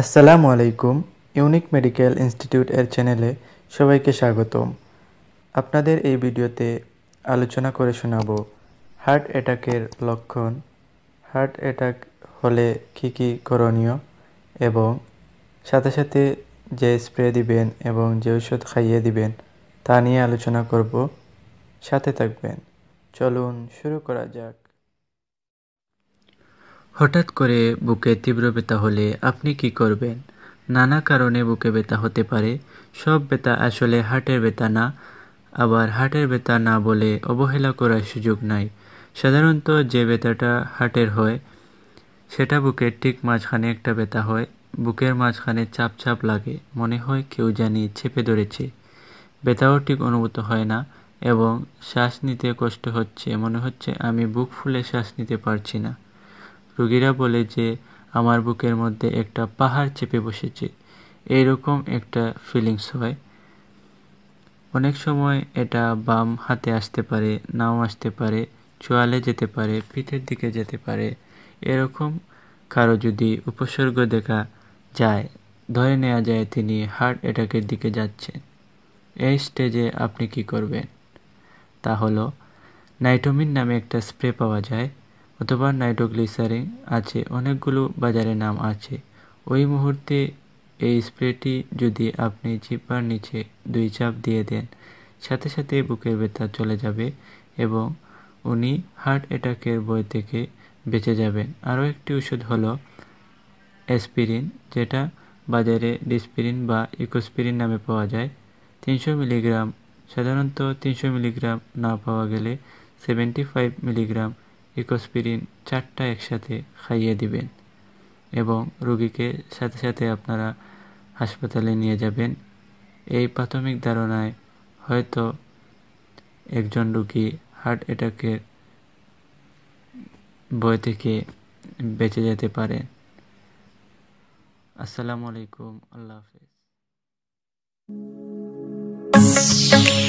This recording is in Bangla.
আসসালামু আলাইকুম ইউনিক মেডিকেল ইনস্টিটিউট এর চ্যানেলে সবাইকে স্বাগতম আপনাদের এই ভিডিওতে আলোচনা করে শোনাব হার্ট অ্যাটাকের লক্ষণ হার্ট অ্যাটাক হলে কি কি করণীয় এবং সাথে সাথে যে স্প্রে দিবেন এবং যে ঔষধ খাইয়ে দিবেন তা নিয়ে আলোচনা করব সাথে থাকবেন চলুন শুরু করা যাক হঠাৎ করে বুকে তীব্র ব্যথা হলে আপনি কি করবেন নানা কারণে বুকে ব্যথা হতে পারে সব ব্যথা আসলে হার্টের ব্যথা না আবার হার্টের ব্যথা না বলে অবহেলা করার সুযোগ নাই সাধারণত যে ব্যথাটা হার্টের হয় সেটা বুকের ঠিক মাঝখানে একটা ব্যথা হয় বুকের মাঝখানে চাপ চাপ লাগে মনে হয় কেউ জানি চেপে ধরেছে ব্যথাও ঠিক অনুভূত হয় না এবং শ্বাস নিতে কষ্ট হচ্ছে মনে হচ্ছে আমি বুক ফুলে শ্বাস নিতে পারছি না রোগীরা বলে যে আমার বুকের মধ্যে একটা পাহাড় চেপে বসেছে এরকম একটা ফিলিংস হয় অনেক সময় এটা বাম হাতে আসতে পারে নাও আসতে পারে চোয়ালে যেতে পারে পিঠের দিকে যেতে পারে এরকম কারো যদি উপসর্গ দেখা যায় ধরে নেওয়া যায় তিনি হার্ট অ্যাটাকের দিকে যাচ্ছেন এই স্টেজে আপনি কি করবেন তা হলো নাইটোমিন নামে একটা স্প্রে পাওয়া যায় অথবা নাইট্রোগ্লিসারিন আছে অনেকগুলো বাজারে নাম আছে ওই মুহূর্তে এই স্প্রেটি যদি আপনি চিপার নিচে দুই চাপ দিয়ে দেন সাথে সাথে বুকের ব্যথা চলে যাবে এবং উনি হার্ট অ্যাটাকের বই থেকে বেঁচে যাবেন আরও একটি ওষুধ হলো অ্যাসপিরিন যেটা বাজারে ডিসপিরিন বা ইকোস্পিরিন নামে পাওয়া যায় তিনশো মিলিগ্রাম সাধারণত তিনশো মিলিগ্রাম না পাওয়া গেলে সেভেন্টি ফাইভ মিলিগ্রাম ইকোস্পিরিন চারটা একসাথে খাইয়ে দিবেন এবং রোগীকে সাথে সাথে আপনারা হাসপাতালে নিয়ে যাবেন এই প্রাথমিক ধারণায় হয়তো একজন রোগী হার্ট অ্যাটাকের বই থেকে বেঁচে যেতে পারে আসসালামু আলাইকুম আল্লাহ হাফিজ